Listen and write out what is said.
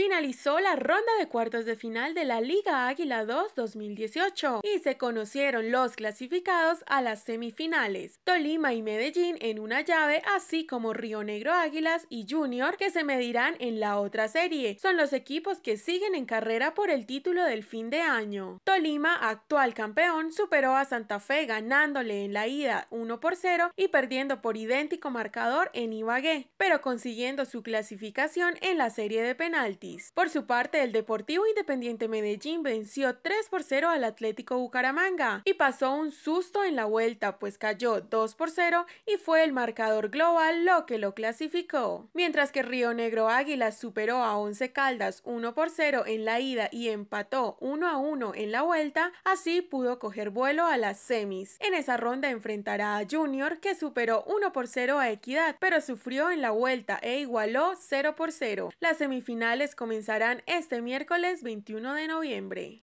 finalizó la ronda de cuartos de final de la Liga Águila 2 2018 y se conocieron los clasificados a las semifinales, Tolima y Medellín en una llave, así como Río Negro Águilas y Junior que se medirán en la otra serie. Son los equipos que siguen en carrera por el título del fin de año. Tolima, actual campeón, superó a Santa Fe ganándole en la ida 1 por 0 y perdiendo por idéntico marcador en Ibagué, pero consiguiendo su clasificación en la serie de penaltis. Por su parte, el Deportivo Independiente Medellín venció 3 por 0 al Atlético Bucaramanga y pasó un susto en la vuelta, pues cayó 2 por 0 y fue el marcador global lo que lo clasificó. Mientras que Río Negro Águilas superó a 11 Caldas 1 por 0 en la ida y empató 1 a 1 en la vuelta, así pudo coger vuelo a las semis. En esa ronda enfrentará a Junior, que superó 1 por 0 a Equidad, pero sufrió en la vuelta e igualó 0 por 0. Las semifinales comenzarán este miércoles 21 de noviembre.